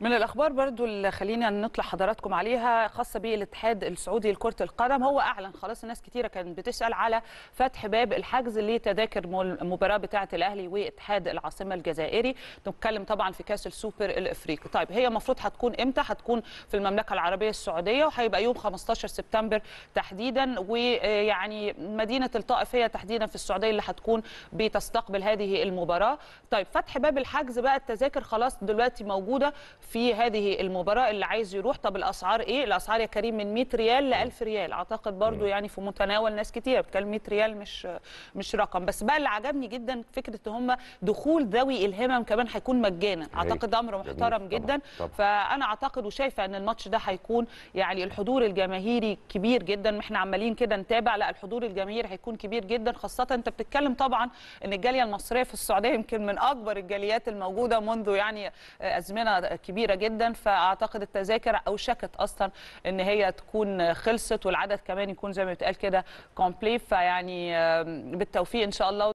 من الاخبار برضو اللي خلينا نطلع حضراتكم عليها خاصه بالاتحاد السعودي لكره القدم هو اعلن خلاص الناس كتيره كانت بتسال على فتح باب الحجز لتذاكر المباراه بتاعه الاهلي واتحاد العاصمه الجزائري نتكلم طبعا في كاس السوبر الافريقي طيب هي المفروض هتكون امتى هتكون في المملكه العربيه السعوديه وهيبقى يوم 15 سبتمبر تحديدا ويعني مدينه الطائف هي تحديدا في السعوديه اللي هتكون بتستقبل هذه المباراه طيب فتح باب الحجز بقى التذاكر خلاص دلوقتي موجوده في هذه المباراه اللي عايز يروح طب الاسعار ايه الاسعار يا كريم من 100 ريال ل 1000 ريال اعتقد برضو يعني في متناول ناس كتير بتكلم 100 ريال مش مش رقم بس بقى اللي عجبني جدا فكره إن هم دخول ذوي الهمم كمان هيكون مجانا اعتقد امر محترم جدا فانا اعتقد وشايفه ان الماتش ده هيكون يعني الحضور الجماهيري كبير جدا احنا عمالين كده نتابع لا الحضور الجماهيري هيكون كبير جدا خاصه انت بتتكلم طبعا ان الجاليه المصريه في السعوديه يمكن من اكبر الجاليات الموجوده منذ يعني ازمنه كبيره كبيره جدا فاعتقد التذاكر اوشكت اصلا ان هي تكون خلصت والعدد كمان يكون زي ما بيتقال كده كومبلي فيعني بالتوفيق ان شاء الله